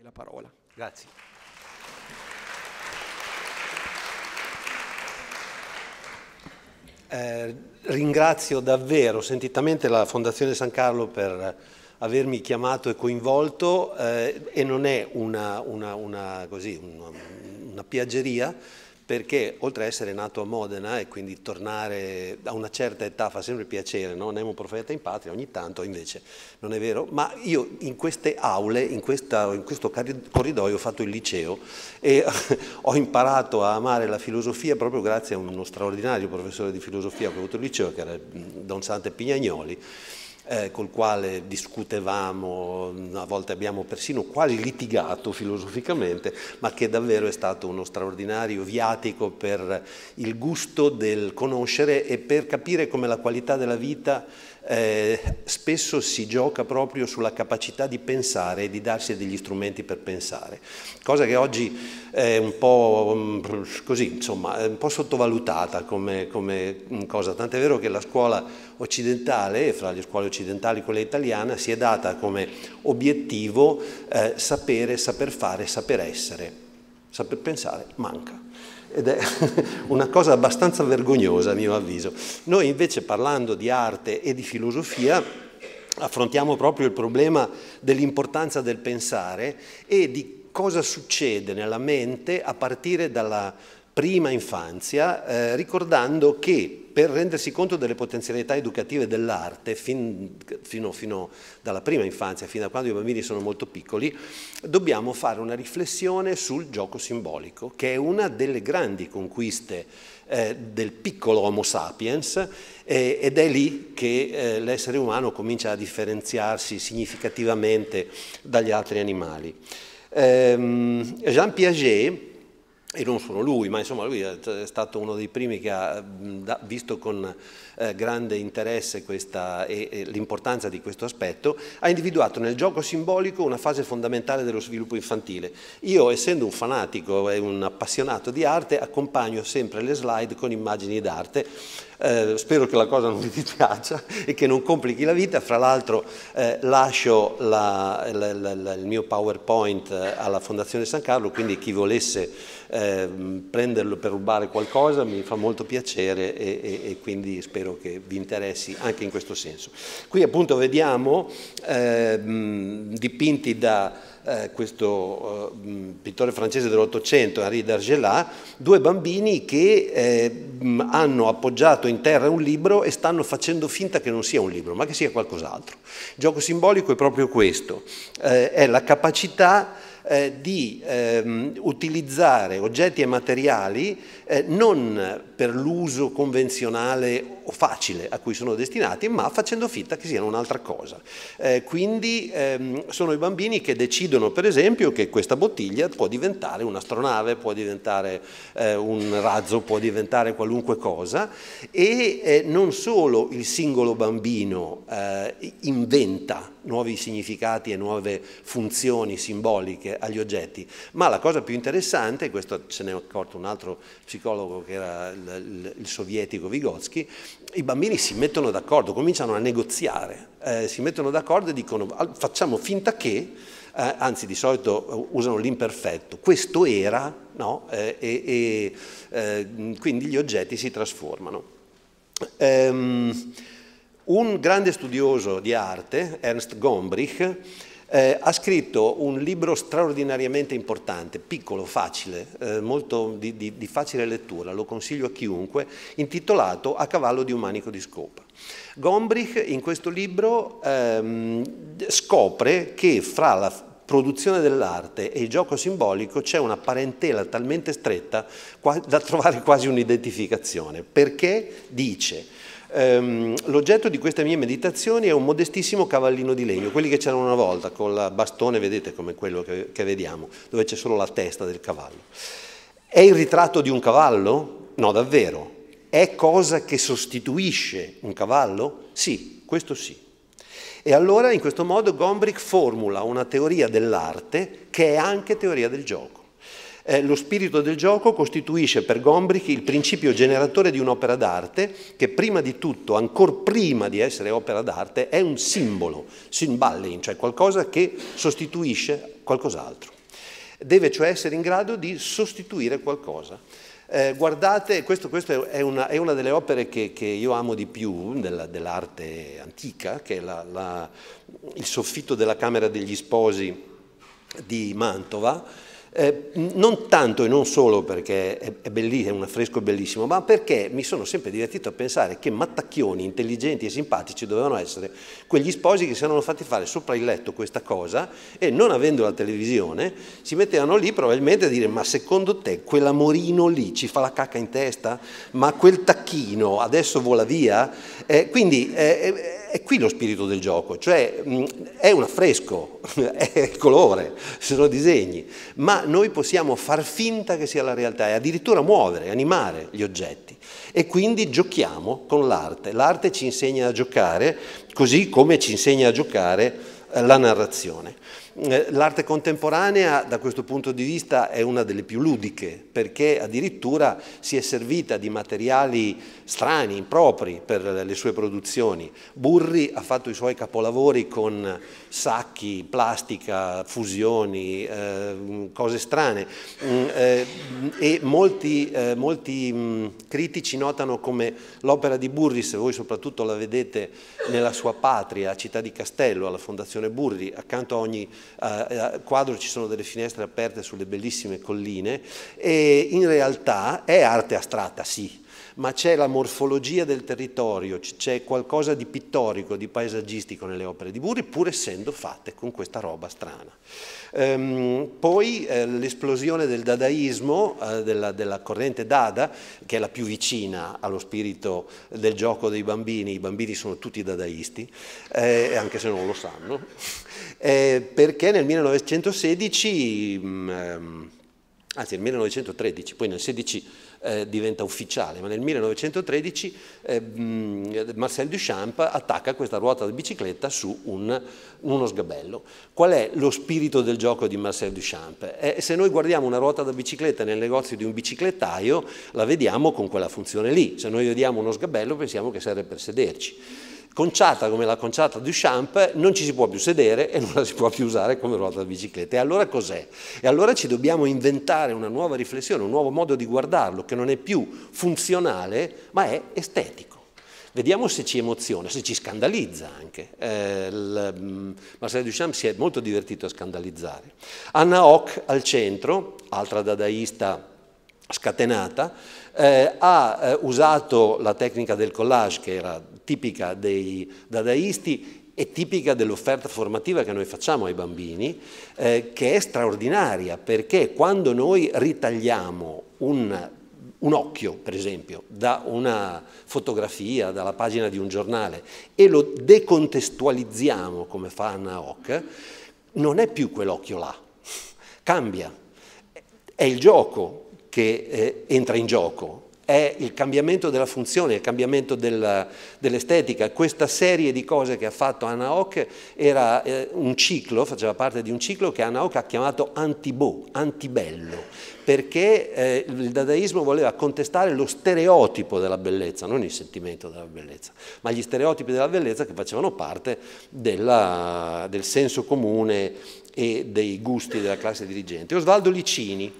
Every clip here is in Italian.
e la parola. Grazie. Eh, ringrazio davvero sentitamente la Fondazione San Carlo per avermi chiamato e coinvolto eh, e non è una, una, una, così, una piaggeria perché oltre a essere nato a Modena e quindi tornare a una certa età fa sempre piacere, no? Nemo profeta in patria, ogni tanto invece non è vero, ma io in queste aule, in, questa, in questo corridoio ho fatto il liceo e ho imparato a amare la filosofia proprio grazie a uno straordinario professore di filosofia che ho avuto il liceo, che era Don Sante Pignagnoli, eh, col quale discutevamo, mm, a volte abbiamo persino quasi litigato filosoficamente, ma che davvero è stato uno straordinario viatico per il gusto del conoscere e per capire come la qualità della vita eh, spesso si gioca proprio sulla capacità di pensare e di darsi degli strumenti per pensare, cosa che oggi è un po', mm, così, insomma, un po sottovalutata come, come mm, cosa, tant'è vero che la scuola occidentale, fra le scuole occidentali e quella italiana, si è data come obiettivo eh, sapere, saper fare, saper essere, saper pensare manca ed è una cosa abbastanza vergognosa a mio avviso. Noi invece parlando di arte e di filosofia affrontiamo proprio il problema dell'importanza del pensare e di cosa succede nella mente a partire dalla prima infanzia, eh, ricordando che per rendersi conto delle potenzialità educative dell'arte, fin, fino, fino, dalla prima infanzia, fino a quando i bambini sono molto piccoli, dobbiamo fare una riflessione sul gioco simbolico, che è una delle grandi conquiste eh, del piccolo Homo sapiens eh, ed è lì che eh, l'essere umano comincia a differenziarsi significativamente dagli altri animali. Ehm, Jean Piaget e non solo lui, ma insomma lui è stato uno dei primi che ha visto con eh, grande interesse questa, e, l'importanza di questo aspetto, ha individuato nel gioco simbolico una fase fondamentale dello sviluppo infantile. Io, essendo un fanatico e un appassionato di arte, accompagno sempre le slide con immagini d'arte eh, spero che la cosa non vi dispiaccia e che non complichi la vita, fra l'altro eh, lascio la, la, la, il mio PowerPoint eh, alla Fondazione San Carlo, quindi chi volesse eh, prenderlo per rubare qualcosa mi fa molto piacere e, e, e, quindi spero che vi interessi anche in questo senso. Qui appunto vediamo ehm, dipinti da... Eh, questo eh, mm, pittore francese dell'Ottocento, Henri d'Argelat, due bambini che eh, mm, hanno appoggiato in terra un libro e stanno facendo finta che non sia un libro, ma che sia qualcos'altro. Il gioco simbolico è proprio questo, eh, è la capacità eh, di ehm, utilizzare oggetti e materiali eh, non per l'uso convenzionale o facile a cui sono destinati, ma facendo finta che siano un'altra cosa. Eh, quindi ehm, sono i bambini che decidono, per esempio, che questa bottiglia può diventare un'astronave, può diventare eh, un razzo, può diventare qualunque cosa e eh, non solo il singolo bambino eh, inventa nuovi significati e nuove funzioni simboliche agli oggetti, ma la cosa più interessante, e questo ce ne è accorto un altro psicologo, psicologo che era il, il sovietico Vygotsky, i bambini si mettono d'accordo, cominciano a negoziare, eh, si mettono d'accordo e dicono facciamo finta che, eh, anzi di solito eh, usano l'imperfetto, questo era, no? eh, e, e eh, quindi gli oggetti si trasformano. Um, un grande studioso di arte, Ernst Gombrich, eh, ha scritto un libro straordinariamente importante, piccolo, facile, eh, molto di, di, di facile lettura, lo consiglio a chiunque, intitolato A cavallo di un manico di scopa. Gombrich in questo libro ehm, scopre che fra la produzione dell'arte e il gioco simbolico c'è una parentela talmente stretta da trovare quasi un'identificazione, perché dice Ehm, l'oggetto di queste mie meditazioni è un modestissimo cavallino di legno, quelli che c'erano una volta, con il bastone, vedete come quello che, che vediamo, dove c'è solo la testa del cavallo. È il ritratto di un cavallo? No, davvero. È cosa che sostituisce un cavallo? Sì, questo sì. E allora in questo modo Gombrich formula una teoria dell'arte che è anche teoria del gioco. Eh, lo spirito del gioco costituisce per Gombrich il principio generatore di un'opera d'arte che prima di tutto, ancora prima di essere opera d'arte, è un simbolo, symballing, cioè qualcosa che sostituisce qualcos'altro. Deve cioè essere in grado di sostituire qualcosa. Eh, guardate, questa è, è una, delle opere che, che io amo di più della, dell'arte antica, che è la, la, il soffitto della Camera degli Sposi di Mantova, eh, non tanto e non solo perché è, è, è un affresco bellissimo, ma perché mi sono sempre divertito a pensare che mattacchioni intelligenti e simpatici dovevano essere quegli sposi che si erano fatti fare sopra il letto questa cosa e non avendo la televisione si mettevano lì probabilmente a dire ma secondo te quell'amorino lì ci fa la cacca in testa? Ma quel tacchino adesso vola via? Eh, quindi eh, eh è qui lo spirito del gioco, cioè è un affresco, è il colore, sono disegni, ma noi possiamo far finta che sia la realtà e addirittura muovere, animare gli oggetti e quindi giochiamo con l'arte. L'arte ci insegna a giocare così come ci insegna a giocare eh, la narrazione. Eh, l'arte contemporanea da questo punto di vista è una delle più ludiche perché addirittura si è servita di materiali strani, impropri per le sue produzioni. Burri ha fatto i suoi capolavori con sacchi, plastica, fusioni, eh, cose strane mm, eh, e molti, eh, molti mm, critici notano come l'opera di Burri, se voi soprattutto la vedete nella sua patria, a Città di Castello, alla Fondazione Burri, accanto a ogni eh, eh quadro ci sono delle finestre aperte sulle bellissime colline e in realtà è arte astratta, sì, ma c'è la morfologia del territorio, c'è qualcosa di pittorico, di paesaggistico nelle opere di Burri, pur essendo fatte con questa roba strana. Ehm, poi eh, l'esplosione del dadaismo, eh, della, della, corrente dada, che è la più vicina allo spirito del gioco dei bambini, i bambini sono tutti dadaisti, eh, anche se non lo sanno, eh, perché nel 1916... Mh, mm, ehm, anzi nel 1913, poi nel 16 eh, diventa ufficiale, ma nel 1913 eh, Marcel Duchamp attacca questa ruota di bicicletta su un, uno sgabello. Qual è lo spirito del gioco di Marcel Duchamp? Eh, se noi guardiamo una ruota da bicicletta nel negozio di un biciclettaio, la vediamo con quella funzione lì, se noi vediamo uno sgabello pensiamo che serve per sederci conciata come la conciata Duchamp non ci si può più sedere e non la si può più usare come ruota di bicicletta. E allora cos'è? E allora ci dobbiamo inventare una nuova riflessione, un nuovo modo di guardarlo che non è più funzionale ma è estetico. Vediamo se ci emoziona, se ci scandalizza anche. Eh, mm, Marcel Duchamp si è molto divertito a scandalizzare. Anna Hock al centro, altra dadaista scatenata, eh, ha eh, usato la tecnica del collage che era tipica dei dadaisti e tipica dell'offerta formativa che noi facciamo ai bambini, eh, che è straordinaria perché quando noi ritagliamo un, un occhio, per esempio, da una fotografia, dalla pagina di un giornale e lo decontestualizziamo come fa Anna Hock, non è più quell'occhio là, cambia, è il gioco, che eh, entra in gioco, è il cambiamento della funzione, il cambiamento dell'estetica. Questa serie di cose che ha fatto Anna Anaok era eh, un ciclo, faceva parte di un ciclo che Anna Anaok ha chiamato antibo, antibello, perché eh, il dadaismo voleva contestare lo stereotipo della bellezza, non il sentimento della bellezza, ma gli stereotipi della bellezza che facevano parte della, del senso comune e dei gusti della classe dirigente. Osvaldo Licini,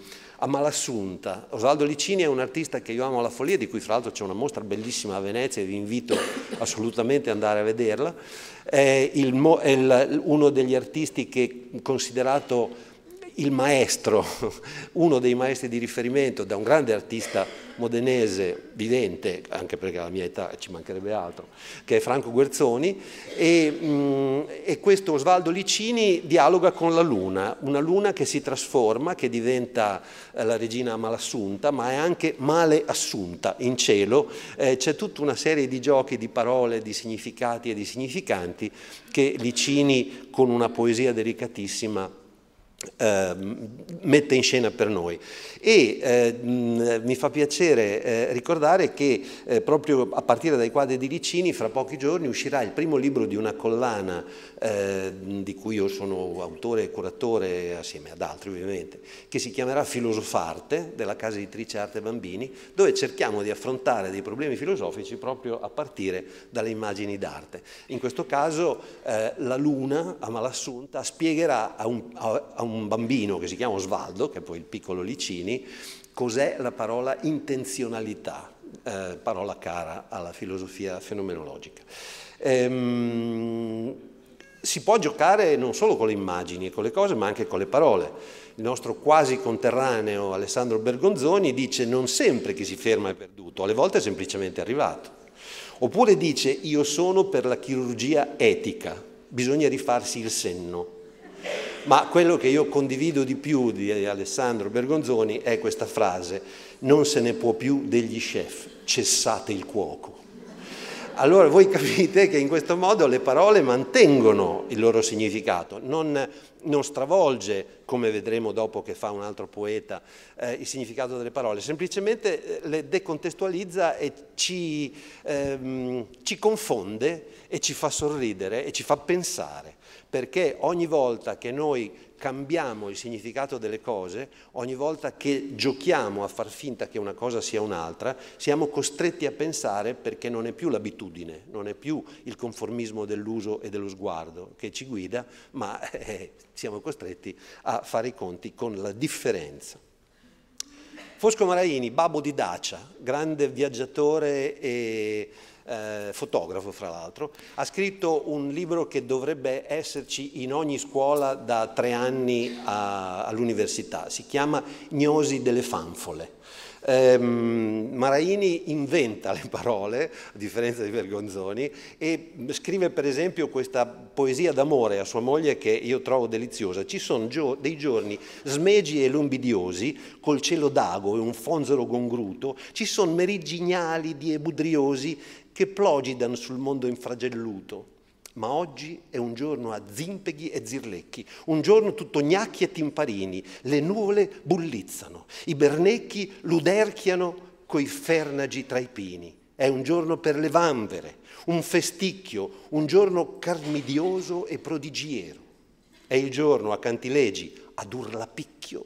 a Malassunta. Osvaldo Licini è un artista che io amo alla follia, di cui fra l'altro c'è una mostra bellissima a Venezia e vi invito assolutamente ad andare a vederla. È, il, è uno degli artisti che è considerato il maestro, uno dei maestri di riferimento da un grande artista modenese, vivente, anche perché alla mia età ci mancherebbe altro, che è Franco Guerzoni, e, mm, e questo Osvaldo Licini dialoga con la luna, una luna che si trasforma, che diventa eh, la regina malassunta, ma è anche male assunta in cielo, eh, c'è tutta una serie di giochi, di parole, di significati e di significanti che Licini con una poesia delicatissima Ehm, mette in scena per noi e eh, mi fa piacere eh, ricordare che eh, proprio a partire dai quadri di Licini fra pochi giorni uscirà il primo libro di una collana ehm, di cui io sono autore e curatore assieme ad altri ovviamente che si chiamerà Filosofarte della casa editrice Arte Bambini dove cerchiamo di affrontare dei problemi filosofici proprio a partire dalle immagini d'arte in questo caso eh, la luna a Malassunta spiegherà a un, a, a un un bambino che si chiama Osvaldo, che è poi il piccolo Licini, cos'è la parola intenzionalità, eh, parola cara alla filosofia fenomenologica. Ehm, si può giocare non solo con le immagini e con le cose, ma anche con le parole. Il nostro quasi conterraneo Alessandro Bergonzoni dice non sempre chi si ferma è perduto, alle volte è semplicemente arrivato. Oppure dice io sono per la chirurgia etica, bisogna rifarsi il senno ma quello che io condivido di più di Alessandro Bergonzoni è questa frase, non se ne può più degli chef, cessate il cuoco. Allora voi capite che in questo modo le parole mantengono il loro significato, non, non stravolge, come vedremo dopo che fa un altro poeta, eh, il significato delle parole, semplicemente eh, le decontestualizza e ci, ehm, ci confonde e ci fa sorridere e ci fa pensare perché ogni volta che noi cambiamo il significato delle cose, ogni volta che giochiamo a far finta che una cosa sia un'altra, siamo costretti a pensare perché non è più l'abitudine, non è più il conformismo dell'uso e dello sguardo che ci guida, ma eh, eh siamo costretti a fare i conti con la differenza. Fosco Maraini, babbo di Dacia, grande viaggiatore e eh, fotografo fra l'altro, ha scritto un libro che dovrebbe esserci in ogni scuola da tre anni all'università, si chiama Gnosi delle fanfole. Um, Maraini inventa le parole, a differenza di Vergonzoni, e scrive per esempio questa poesia d'amore a sua moglie che io trovo deliziosa. Ci sono gio dei giorni smegi e lombidiosi, col cielo d'ago e un fonzolo gongruto, ci sono merigignali di ebudriosi, che plogidano sul mondo infragelluto. Ma oggi è un giorno a zimpeghi e zirlecchi, un giorno tutto gnacchi e timparini, le nuvole bullizzano, i bernecchi luderchiano coi fernagi tra i pini. È un giorno per le vanvere, un festicchio, un giorno carmidioso e prodigiero. È il giorno a cantilegi, ad urlapicchio,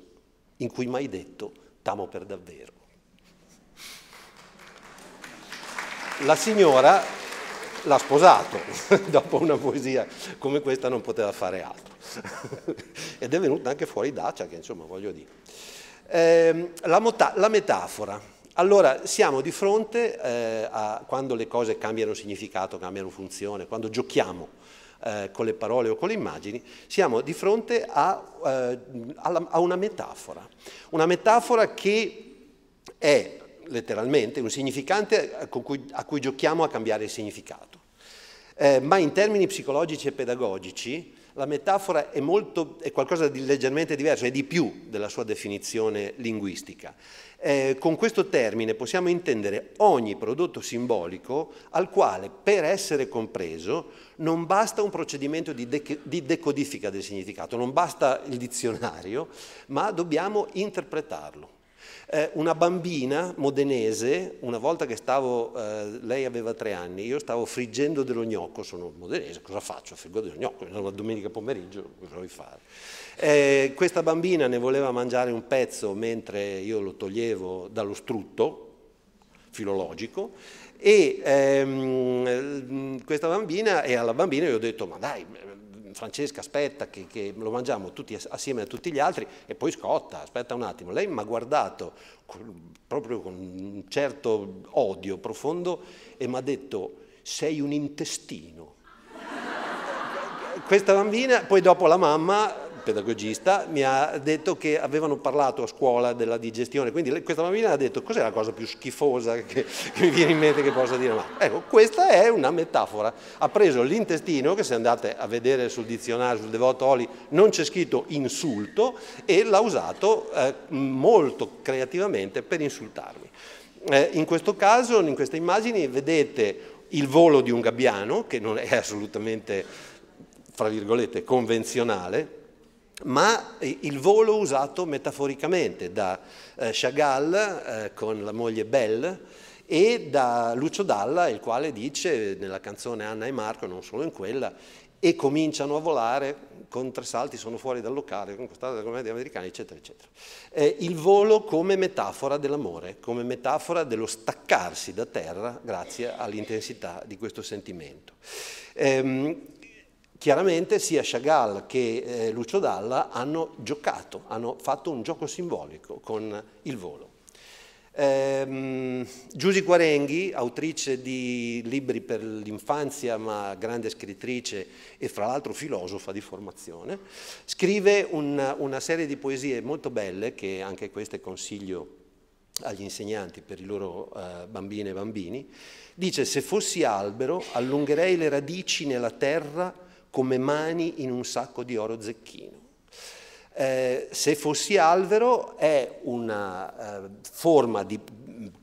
in cui mai detto tamo per davvero. la signora l'ha sposato, dopo una poesia come questa non poteva fare altro. Ed è venuta anche fuori Dacia, che insomma voglio dire. Eh, la, la, metafora. Allora, siamo di fronte eh, a quando le cose cambiano significato, cambiano funzione, quando giochiamo eh, con le parole o con le immagini, siamo di fronte a, eh, a una metafora. Una metafora che è letteralmente, un significante a cui, a cui giochiamo a cambiare il significato. Eh, ma in termini psicologici e pedagogici la metafora è, molto, è, qualcosa di leggermente diverso, è di più della sua definizione linguistica. Eh, con questo termine possiamo intendere ogni prodotto simbolico al quale, per essere compreso, non basta un procedimento di, de- di decodifica del significato, non basta il dizionario, ma dobbiamo interpretarlo. Eh, una bambina modenese, una volta che stavo, eh, lei aveva tre anni, io stavo friggendo dello gnocco, sono modenese, cosa faccio? Friggo dello gnocco, una domenica pomeriggio, cosa vuoi fare? Eh, questa bambina ne voleva mangiare un pezzo mentre io lo toglievo dallo strutto filologico e ehm, questa bambina, e alla bambina io ho detto ma dai, Francesca aspetta che, che, lo mangiamo tutti assieme a tutti gli altri e poi scotta, aspetta un attimo. Lei mi ha guardato proprio con un certo odio profondo e mi ha detto sei un intestino. Questa bambina, poi dopo la mamma pedagogista, mi ha detto che avevano parlato a scuola della digestione, quindi questa bambina ha detto cos'è la cosa più schifosa che, che, mi viene in mente che possa dire. Ma ecco, questa è una metafora. Ha preso l'intestino, che se andate a vedere sul dizionario, sul Devoto Oli, non c'è scritto insulto, e l'ha usato eh, molto creativamente per insultarmi. Eh, in questo caso, in queste immagini, vedete il volo di un gabbiano, che non è assolutamente, fra virgolette, convenzionale, ma il volo usato metaforicamente da eh, Chagall eh, con la moglie Belle e da Lucio Dalla, il quale dice nella canzone Anna e Marco, non solo in quella, e cominciano a volare con tre salti, sono fuori dal locale, conquistati dalla commedia americana, eccetera, eccetera. Eh, il volo come metafora dell'amore, come metafora dello staccarsi da terra grazie all'intensità di questo sentimento. Eh, Chiaramente sia Chagall che eh, Lucio Dalla hanno giocato, hanno fatto un gioco simbolico con il volo. Ehm, Giusy Guarenghi, autrice di libri per l'infanzia ma grande scrittrice e fra l'altro filosofa di formazione, scrive un, una serie di poesie molto belle che anche queste consiglio agli insegnanti per i loro eh, bambine e bambini, dice se fossi albero allungherei le radici nella terra come mani in un sacco di oro zecchino. Eh, se fossi alvero è una eh, forma di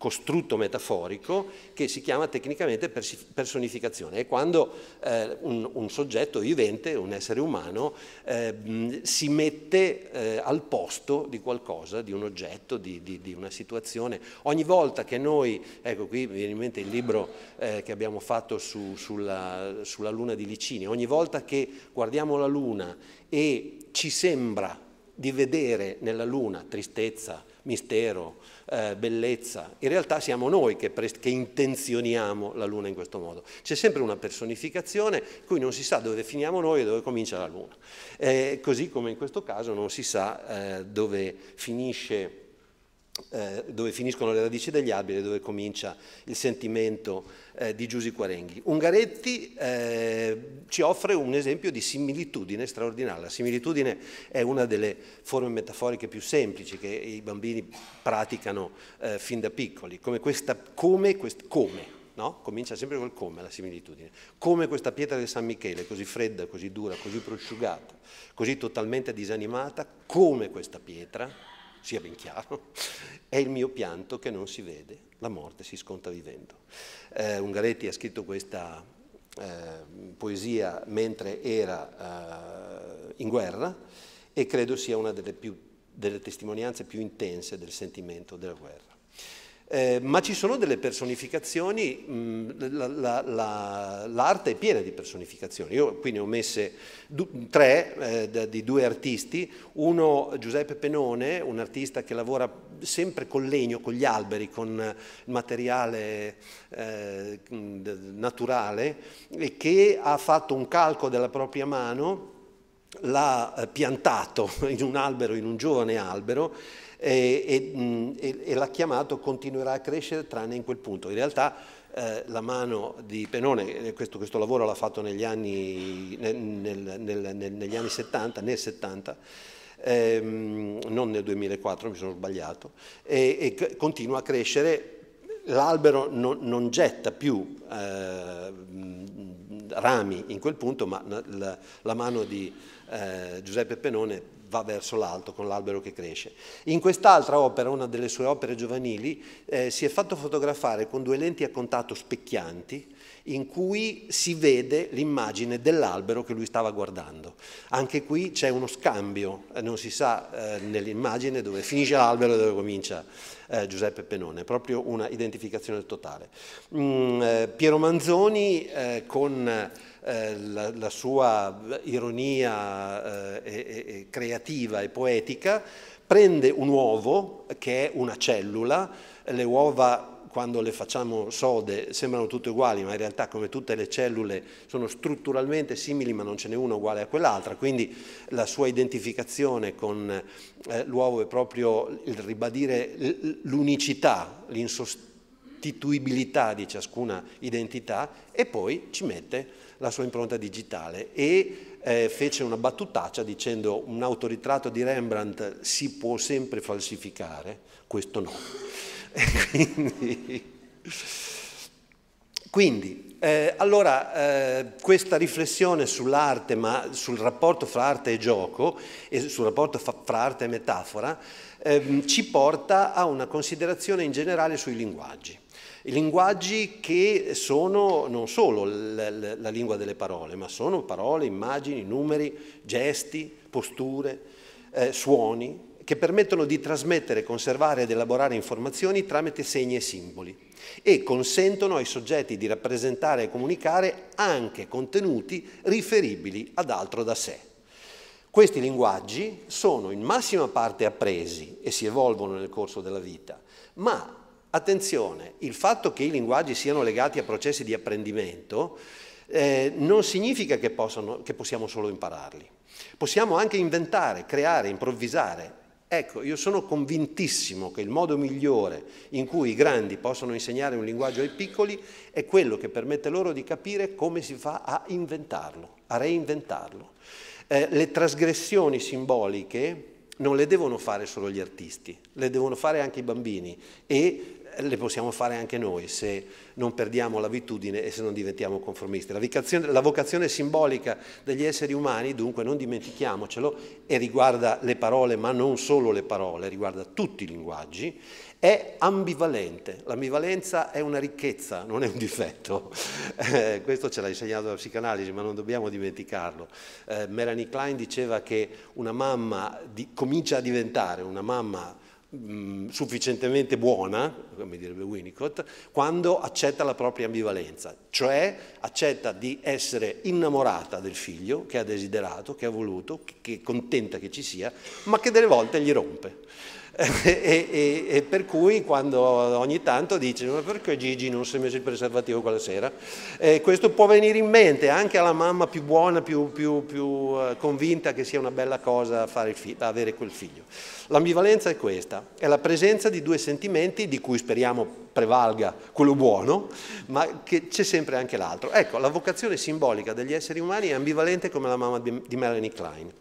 costrutto metaforico che si chiama tecnicamente personificazione. È quando eh, un, un, soggetto vivente, un essere umano, eh, si mette eh, al posto di qualcosa, di un oggetto, di, di, di, una situazione. Ogni volta che noi, ecco qui mi viene in mente il libro eh, che abbiamo fatto su, sulla, sulla luna di Licini, ogni volta che guardiamo la luna e ci sembra di vedere nella luna tristezza, mistero, eh, bellezza. In realtà siamo noi che, che intenzioniamo la Luna in questo modo. C'è sempre una personificazione cui non si sa dove finiamo noi e dove comincia la Luna. Eh, così come in questo caso non si sa eh, dove finisce eh, dove finiscono le radici degli alberi e dove comincia il sentimento eh, di Giusi Quarenghi. Ungaretti eh, ci offre un esempio di similitudine straordinaria. La similitudine è una delle forme metaforiche più semplici che i bambini praticano eh, fin da piccoli, come questa, come, quest, come No? Comincia sempre col come la similitudine. Come questa pietra di San Michele, così fredda, così dura, così prosciugata, così totalmente disanimata, come questa pietra sia ben chiaro, è il mio pianto che non si vede, la morte si sconta vivendo. Eh, Ungaretti ha scritto questa eh, poesia mentre era eh, in guerra e credo sia una delle, più, delle testimonianze più intense del sentimento della guerra. Eh, ma ci sono delle personificazioni, mh, mm, la, la, la, l'arte è piena di personificazioni, io qui ne ho messe du- tre eh, di due artisti, uno Giuseppe Penone, un artista che lavora sempre col legno, con gli alberi, con materiale eh, mm, naturale e che ha fatto un calco della propria mano l'ha eh, piantato in un albero, in un giovane albero e, e, e l'ha chiamato continuerà a crescere tranne in quel punto. In realtà eh, la mano di Penone, eh, questo, questo lavoro l'ha fatto negli anni, nel, nel, nel, negli anni 70, nel 70, ehm, non nel 2004, mi sono sbagliato, e, e continua a crescere l'albero non, non, getta più eh, rami in quel punto, ma la, la mano di eh, Giuseppe Penone va verso l'alto con l'albero che cresce. In quest'altra opera, una delle sue opere giovanili, eh, si è fatto fotografare con due lenti a contatto specchianti, in cui si vede l'immagine dell'albero che lui stava guardando. Anche qui c'è uno scambio, eh, non si sa eh, nell'immagine dove finisce l'albero e dove comincia eh, Giuseppe Penone, proprio una identificazione totale. Mm, eh, Piero Manzoni eh, con eh, la, la, sua ironia e, e creativa e poetica prende un uovo che è una cellula, le uova quando le facciamo sode sembrano tutte uguali, ma in realtà come tutte le cellule sono strutturalmente simili, ma non ce n'è una uguale a quell'altra, quindi la sua identificazione con eh, l'uovo è proprio il ribadire l'unicità, l'insostituibilità di ciascuna identità e poi ci mette la sua impronta digitale e eh, fece una battutaccia dicendo un autoritratto di Rembrandt si può sempre falsificare, questo no. quindi, quindi eh, allora eh, questa riflessione sull'arte, ma sul rapporto fra arte e gioco e sul rapporto fra arte e metafora, ehm, ci porta a una considerazione in generale sui linguaggi. I linguaggi che sono non solo la, la, la lingua delle parole, ma sono parole, immagini, numeri, gesti, posture, eh, suoni, che permettono di trasmettere, conservare ed elaborare informazioni tramite segni e simboli e consentono ai soggetti di rappresentare e comunicare anche contenuti riferibili ad altro da sé. Questi linguaggi sono in massima parte appresi e si evolvono nel corso della vita, ma attenzione, il fatto che i linguaggi siano legati a processi di apprendimento eh, non significa che, possano, che possiamo solo impararli. Possiamo anche inventare, creare, improvvisare, Ecco, io sono convintissimo che il modo migliore in cui i grandi possono insegnare un linguaggio ai piccoli è quello che permette loro di capire come si fa a inventarlo, a reinventarlo. Eh, le trasgressioni simboliche non le devono fare solo gli artisti, le devono fare anche i bambini e le possiamo fare anche noi se non perdiamo l'abitudine e se non diventiamo conformisti. La, la vocazione simbolica degli esseri umani, dunque, non dimentichiamocelo, e riguarda le parole, ma non solo le parole, riguarda tutti i linguaggi, è ambivalente. L'ambivalenza è una ricchezza, non è un difetto. Eh, questo ce l'ha insegnato la psicanalisi, ma non dobbiamo dimenticarlo. Eh, Melanie Klein diceva che una mamma di, comincia a diventare una mamma mh, mm, sufficientemente buona, come direbbe Winnicott, quando accetta la propria ambivalenza, cioè accetta di essere innamorata del figlio che ha desiderato, che ha voluto, che, che contenta che ci sia, ma che delle volte gli rompe. Eh, e, e, e, per cui quando ogni tanto dice ma perché Gigi non si è messo il preservativo quella sera? E questo può venire in mente anche alla mamma più buona, più, più, più eh, convinta che sia una bella cosa figlio, avere quel figlio. L'ambivalenza è questa, è la presenza di due sentimenti di cui speriamo prevalga quello buono, ma che c'è sempre anche l'altro. Ecco, la vocazione simbolica degli esseri umani è ambivalente come la mamma di Melanie Klein.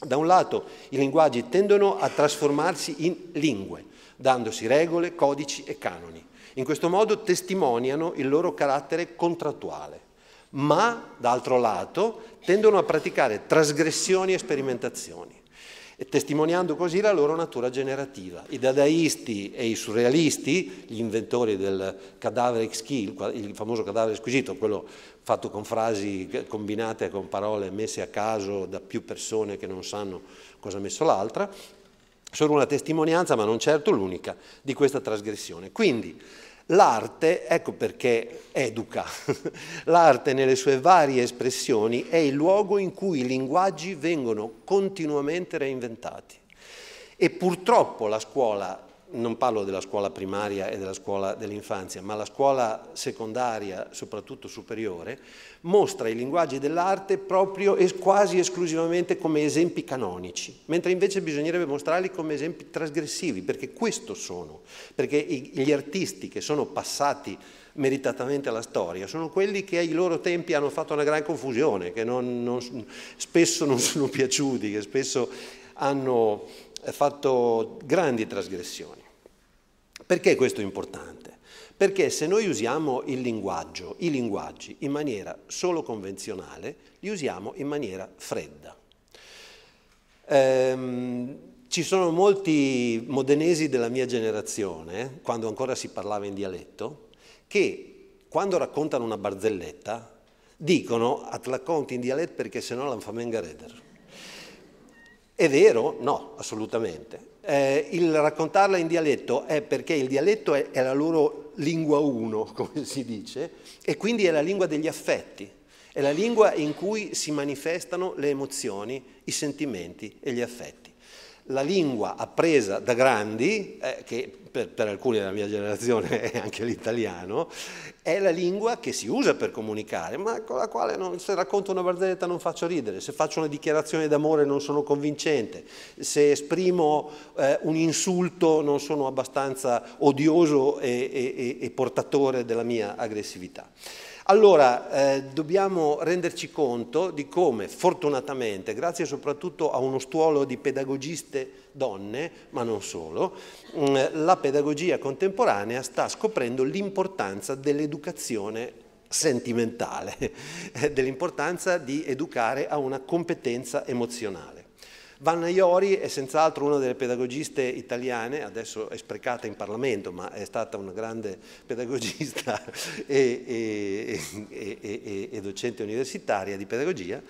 Da un lato i linguaggi tendono a trasformarsi in lingue, dandosi regole, codici e canoni. In questo modo testimoniano il loro carattere contrattuale, ma d'altro lato tendono a praticare trasgressioni e sperimentazioni testimoniando così la loro natura generativa. I dadaisti e i surrealisti, gli inventori del cadavere exquis, il famoso cadavere squisito, quello fatto con frasi combinate con parole messe a caso da più persone che non sanno cosa ha messo l'altra, sono una testimonianza, ma non certo l'unica, di questa trasgressione. Quindi, L'arte, ecco perché educa, l'arte nelle sue varie espressioni è il luogo in cui i linguaggi vengono continuamente reinventati. E purtroppo la scuola non parlo della scuola primaria e della scuola dell'infanzia, ma la scuola secondaria, soprattutto superiore, mostra i linguaggi dell'arte proprio e quasi esclusivamente come esempi canonici, mentre invece bisognerebbe mostrarli come esempi trasgressivi, perché questo sono, perché gli artisti che sono passati meritatamente alla storia, sono quelli che ai loro tempi hanno fatto una gran confusione, che non, non, spesso non sono piaciuti, che spesso hanno eh, fatto grandi trasgressioni. Perché questo è importante? Perché se noi usiamo il linguaggio, i linguaggi in maniera solo convenzionale, li usiamo in maniera fredda. Ehm, ci sono molti modenesi della mia generazione, quando ancora si parlava in dialetto, che quando raccontano una barzelletta dicono at conti in dialetto perché sennò l'anfamenga reder. È vero? No, assolutamente. Eh, il raccontarla in dialetto è perché il dialetto è, è la loro lingua uno, come si dice, e quindi è la lingua degli affetti, è la lingua in cui si manifestano le emozioni, i sentimenti e gli affetti. La lingua appresa da grandi, eh, che per, per, alcuni della mia generazione è anche l'italiano, è la lingua che si usa per comunicare, ma con la quale non, se racconto una barzelletta non faccio ridere, se faccio una dichiarazione d'amore non sono convincente, se esprimo eh, un insulto non sono abbastanza odioso e, e, e portatore della mia aggressività. Allora, eh, dobbiamo renderci conto di come, fortunatamente, grazie soprattutto a uno stuolo di pedagogiste donne, ma non solo, mm, la pedagogia contemporanea sta scoprendo l'importanza dell'educazione sentimentale, dell'importanza di educare a una competenza emozionale. Vanna Iori è senz'altro una delle pedagogiste italiane, adesso è sprecata in Parlamento, ma è stata una grande pedagogista e, e, e, e docente universitaria di pedagogia,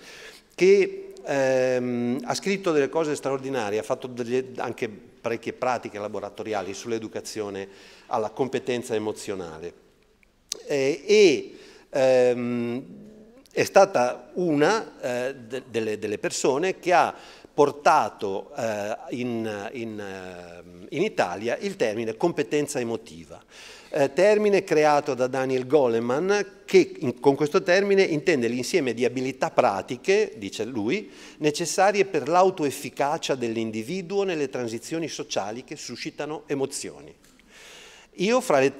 che ehm, ha scritto delle cose straordinarie, ha fatto delle, anche parecchie pratiche laboratoriali sull'educazione alla competenza emozionale. e ehm, è stata una eh, de, delle, delle persone che ha portato eh, in, in, ehm, in, Italia il termine competenza emotiva, eh, termine creato da Daniel Goleman che in, con questo termine intende l'insieme di abilità pratiche, dice lui, necessarie per l'autoefficacia dell'individuo nelle transizioni sociali che suscitano emozioni. Io fra le,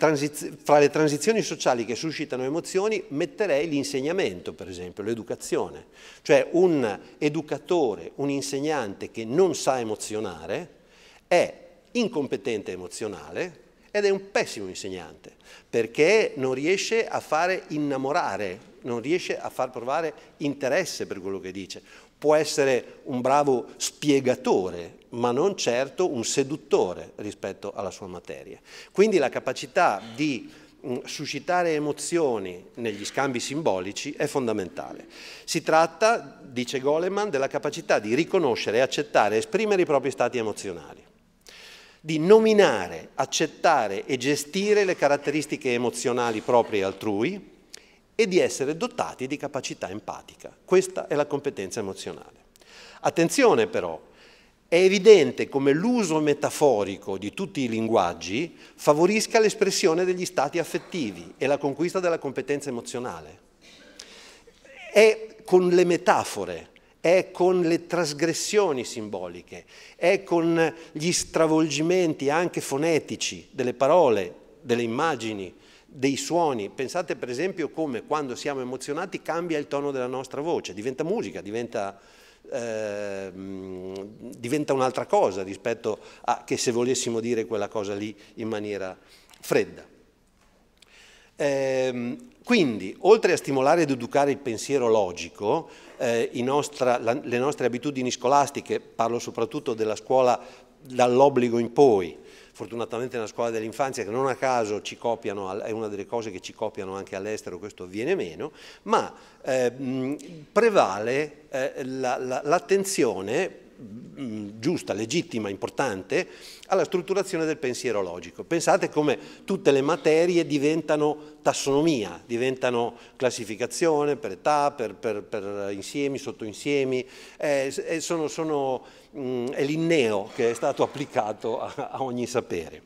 fra le, transizioni sociali che suscitano emozioni metterei l'insegnamento, per esempio, l'educazione. Cioè un educatore, un insegnante che non sa emozionare è incompetente emozionale ed è un pessimo insegnante perché non riesce a fare innamorare, non riesce a far provare interesse per quello che dice. Può essere un bravo spiegatore ma non certo un seduttore rispetto alla sua materia. Quindi la capacità di mm, suscitare emozioni negli scambi simbolici è fondamentale. Si tratta, dice Goleman, della capacità di riconoscere, accettare e esprimere i propri stati emozionali, di nominare, accettare e gestire le caratteristiche emozionali proprie altrui e di essere dotati di capacità empatica. Questa è la competenza emozionale. Attenzione però, è evidente come l'uso metaforico di tutti i linguaggi favorisca l'espressione degli stati affettivi e la conquista della competenza emozionale. È con le metafore è con le trasgressioni simboliche, è con gli stravolgimenti anche fonetici delle parole, delle immagini, dei suoni. Pensate per esempio come quando siamo emozionati cambia il tono della nostra voce, diventa musica, diventa Ehm, diventa un'altra cosa rispetto a che se volessimo dire quella cosa lì in maniera fredda. Eh, quindi, oltre a stimolare ed educare il pensiero logico, eh, nostra, la, le nostre abitudini scolastiche, parlo soprattutto della scuola dall'obbligo in poi, fortunatamente nella scuola dell'infanzia che non a caso ci copiano, è una delle cose che ci copiano anche all'estero, questo viene meno, ma eh, prevale eh, l'attenzione la, la, giusta, legittima, importante, alla strutturazione del pensiero logico. Pensate come tutte le materie diventano tassonomia, diventano classificazione per età, per, per, per insiemi, sottoinsiemi, eh, eh sono, sono, mh, è l'inneo che è stato applicato a, a ogni sapere.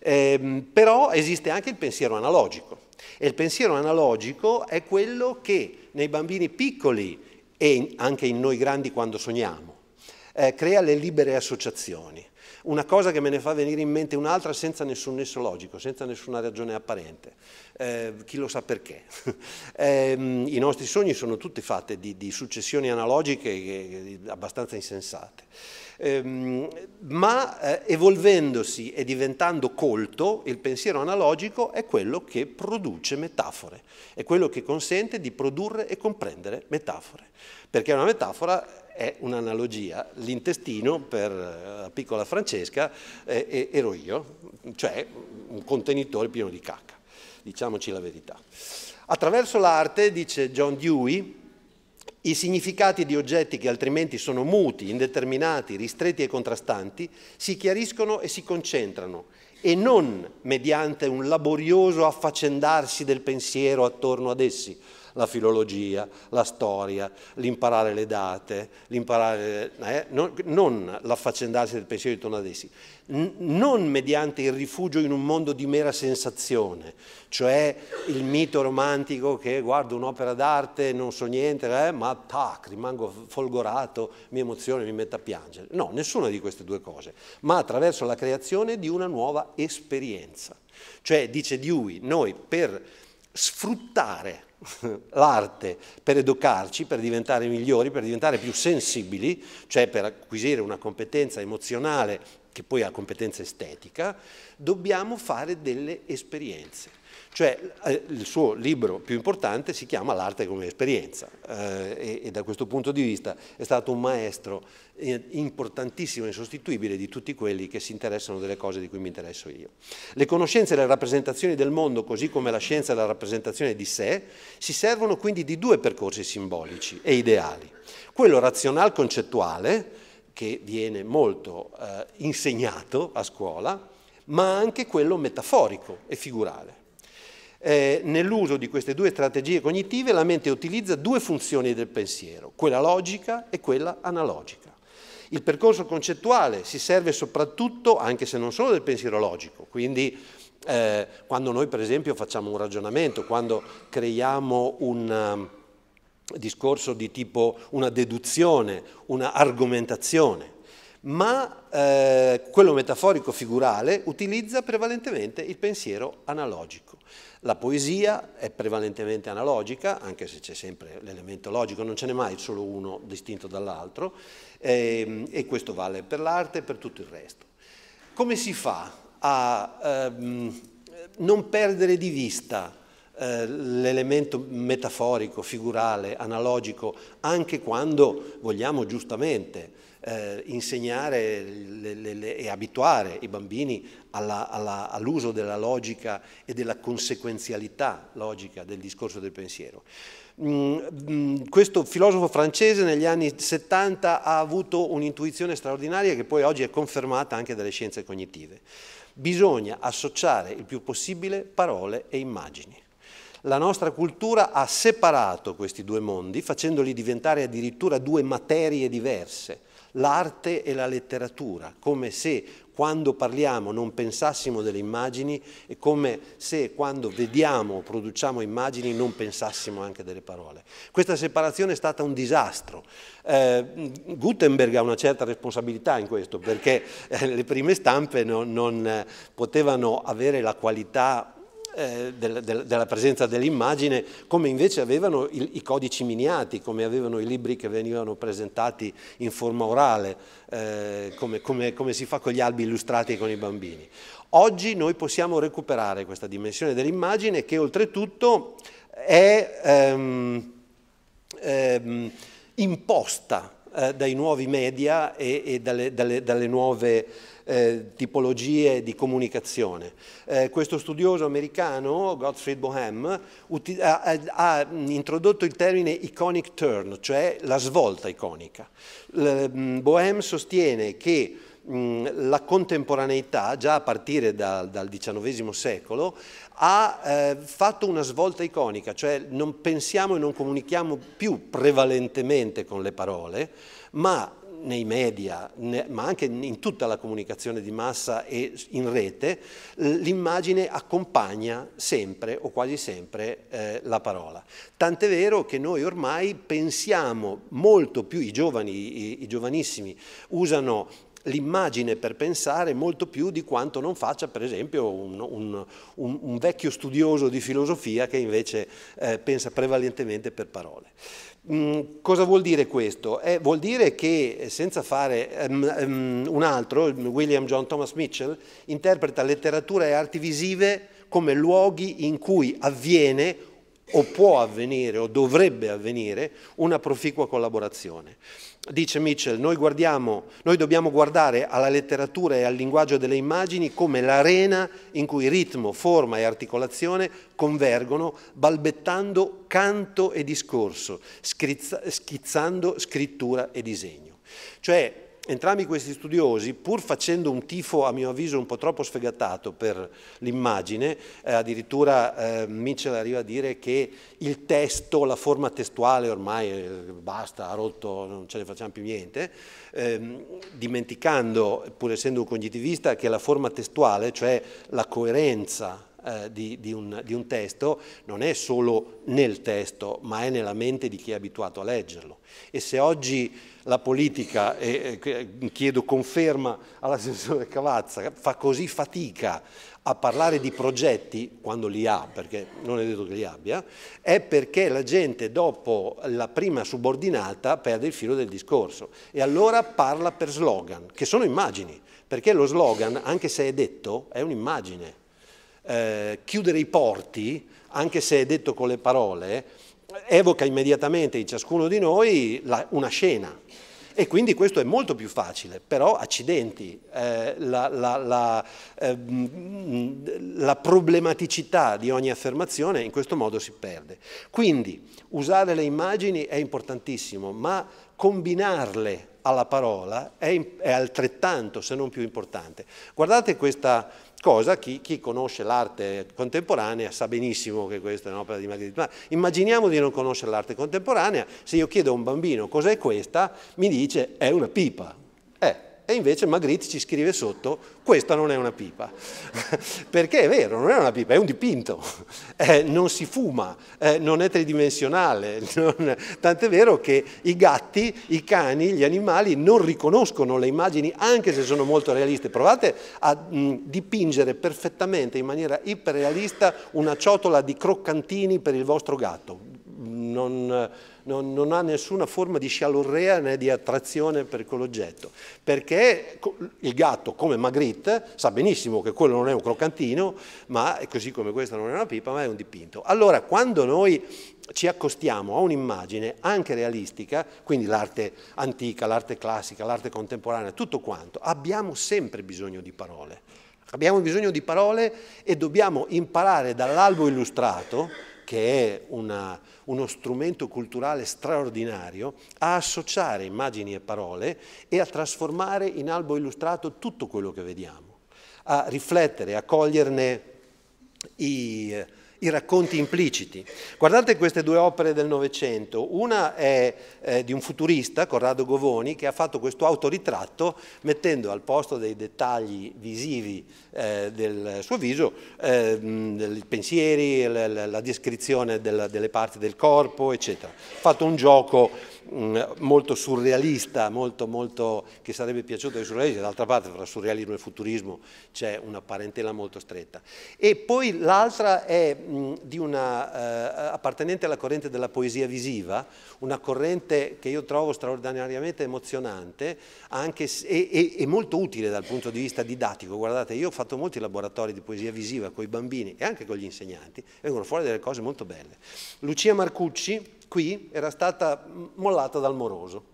Eh, però esiste anche il pensiero analogico e il pensiero analogico è quello che nei bambini piccoli e anche in noi grandi quando sogniamo eh, crea le libere associazioni. Una cosa che me ne fa venire in mente un'altra senza nessun nesso logico, senza nessuna ragione apparente, eh, chi lo sa perché. eh, I nostri sogni sono tutti fatti di, di successioni analogiche abbastanza insensate. Eh, ma eh, evolvendosi e diventando colto, il pensiero analogico è quello che produce metafore, è quello che consente di produrre e comprendere metafore, perché una metafora è un'analogia. L'intestino, per eh, la piccola Francesca, eh, ero io, cioè un contenitore pieno di cacca, diciamoci la verità. Attraverso l'arte, dice John Dewey, i significati di oggetti che altrimenti sono muti, indeterminati, ristretti e contrastanti, si chiariscono e si concentrano, e non mediante un laborioso affaccendarsi del pensiero attorno ad essi, la filologia, la storia, l'imparare le date, l'imparare, eh, non, non l'affaccendarsi del pensiero di Tonadesi, non mediante il rifugio in un mondo di mera sensazione, cioè il mito romantico che guardo un'opera d'arte, non so niente, eh, ma tac, rimango folgorato, mi emoziono, mi metto a piangere. No, nessuna di queste due cose, ma attraverso la creazione di una nuova esperienza. Cioè, dice Dewey, noi per sfruttare l'arte per educarci, per diventare migliori, per diventare più sensibili, cioè per acquisire una competenza emozionale che poi ha competenza estetica, dobbiamo fare delle esperienze. Cioè eh, il suo libro più importante si chiama L'arte come esperienza eh, e, da questo punto di vista è stato un maestro eh, importantissimo e insostituibile di tutti quelli che si interessano delle cose di cui mi interesso io. Le conoscenze e le rappresentazioni del mondo, così come la scienza e la rappresentazione di sé, si servono quindi di due percorsi simbolici e ideali. Quello razional concettuale, che viene molto eh, insegnato a scuola, ma anche quello metaforico e figurale. Eh, nell'uso di queste due strategie cognitive la mente utilizza due funzioni del pensiero, quella logica e quella analogica. Il percorso concettuale si serve soprattutto, anche se non solo del pensiero logico, quindi eh, quando noi per esempio facciamo un ragionamento, quando creiamo un um, discorso di tipo una deduzione, una argomentazione, ma eh, quello metaforico figurale utilizza prevalentemente il pensiero analogico. La poesia è prevalentemente analogica, anche se c'è sempre l'elemento logico, non ce n'è mai solo uno distinto dall'altro, e, ehm, e questo vale per l'arte e per tutto il resto. Come si fa a ehm, non perdere di vista eh, l'elemento metaforico, figurale, analogico, anche quando vogliamo giustamente eh, insegnare le, le, le, e abituare i bambini all'uso della logica e della conseguenzialità logica del discorso del pensiero. Mm, mm, questo filosofo francese negli anni 70 ha avuto un'intuizione straordinaria che poi oggi è confermata anche dalle scienze cognitive. Bisogna associare il più possibile parole e immagini la nostra cultura ha separato questi due mondi facendoli diventare addirittura due materie diverse l'arte e la letteratura, come se quando parliamo non pensassimo delle immagini e come se quando vediamo o produciamo immagini non pensassimo anche delle parole. Questa separazione è stata un disastro. Eh, Gutenberg ha una certa responsabilità in questo perché eh, le prime stampe no, non eh, potevano avere la qualità eh, del, del, della presenza dell'immagine, come invece avevano il, i codici miniati, come avevano i libri che venivano presentati in forma orale, eh, come, come, come si fa con gli albi illustrati e con i bambini. Oggi noi possiamo recuperare questa dimensione dell'immagine che oltretutto è ehm, ehm, imposta eh, dai nuovi media e, e dalle, dalle, dalle nuove eh, tipologie di comunicazione. Eh, questo studioso americano, Gottfried Bohem, ha, ha, introdotto il termine iconic turn, cioè la svolta iconica. L mm, Bohem sostiene che mm, la contemporaneità, già a partire da, dal XIX secolo, ha eh, fatto una svolta iconica, cioè non pensiamo e non comunichiamo più prevalentemente con le parole, ma nei media, ma anche in tutta la comunicazione di massa e in rete, l'immagine accompagna sempre o quasi sempre eh, la parola. Tant'è vero che noi ormai pensiamo molto più, i giovani, i, i giovanissimi usano l'immagine per pensare molto più di quanto non faccia per esempio un, un, un, un vecchio studioso di filosofia che invece eh, pensa prevalentemente per parole. Mm, cosa vuol dire questo? Eh, vuol dire che, eh, senza fare um, um, un altro, William John Thomas Mitchell interpreta letteratura e arti visive come luoghi in cui avviene o può avvenire o dovrebbe avvenire una proficua collaborazione. Dice Mitchell, noi, noi dobbiamo guardare alla letteratura e al linguaggio delle immagini come l'arena in cui ritmo, forma e articolazione convergono, balbettando canto e discorso, schizzando scrittura e disegno. Cioè entrambi questi studiosi, pur facendo un tifo a mio avviso un po' troppo sfegatato per l'immagine, eh, addirittura eh, Mitchell arriva a dire che il testo, la forma testuale ormai eh, basta, ha rotto, non ce ne facciamo più niente, ehm, dimenticando, pur essendo un cognitivista, che la forma testuale, cioè la coerenza eh, di, di, un, di un testo non è solo nel testo, ma è nella mente di chi è abituato a leggerlo. E se oggi la politica, e eh, chiedo conferma all'assessore Cavazza, fa così fatica a parlare di progetti, quando li ha, perché non è detto che li abbia, è perché la gente dopo la prima subordinata perde il filo del discorso e allora parla per slogan, che sono immagini, perché lo slogan, anche se è detto, è un'immagine eh, chiudere i porti, anche se è detto con le parole, evoca immediatamente in ciascuno di noi la, una scena. E quindi questo è molto più facile, però accidenti, eh, la, la, eh, la, problematicità di ogni affermazione in questo modo si perde. Quindi usare le immagini è importantissimo, ma combinarle alla parola è, è altrettanto, se non più importante. Guardate questa cosa chi, chi conosce l'arte contemporanea sa benissimo che questa è un'opera di Magritte. Ma immaginiamo di non conoscere l'arte contemporanea, se io chiedo a un bambino cos'è questa, mi dice è una pipa. Eh, e invece Magritte ci scrive sotto, questa non è una pipa. Perché è vero, non è una pipa, è un dipinto, eh, non si fuma, eh, non è tridimensionale, non... tant'è vero che i gatti, i cani, gli animali non riconoscono le immagini anche se sono molto realiste. Provate a mh, dipingere perfettamente, in maniera iperrealista, una ciotola di croccantini per il vostro gatto. Non non, non ha nessuna forma di scialorrea né di attrazione per quell'oggetto, perché il gatto, come Magritte, sa benissimo che quello non è un croccantino, ma è così come questa non è una pipa, ma è un dipinto. Allora, quando noi ci accostiamo a un'immagine anche realistica, quindi l'arte antica, l'arte classica, l'arte contemporanea, tutto quanto, abbiamo sempre bisogno di parole. Abbiamo bisogno di parole e dobbiamo imparare dall'albo illustrato che è una, uno strumento culturale straordinario, a associare immagini e parole e a trasformare in albo illustrato tutto quello che vediamo, a riflettere, a coglierne i, i racconti impliciti. Guardate queste due opere del Novecento, una è eh, di un futurista, Corrado Govoni, che ha fatto questo autoritratto mettendo al posto dei dettagli visivi eh, del suo viso eh, i pensieri, la, la descrizione della, delle parti del corpo, eccetera. Ha fatto un gioco Mm, molto surrealista, molto, molto, che sarebbe piaciuto ai surrealisti, d'altra parte tra surrealismo e futurismo c'è una parentela molto stretta. E poi l'altra è mm, una, eh, appartenente alla corrente della poesia visiva, una corrente che io trovo straordinariamente emozionante anche se, e, e, molto utile dal punto di vista didattico. Guardate, io ho fatto molti laboratori di poesia visiva con i bambini e anche con gli insegnanti, vengono fuori delle cose molto belle. Lucia Marcucci, qui era stata mollata dal moroso.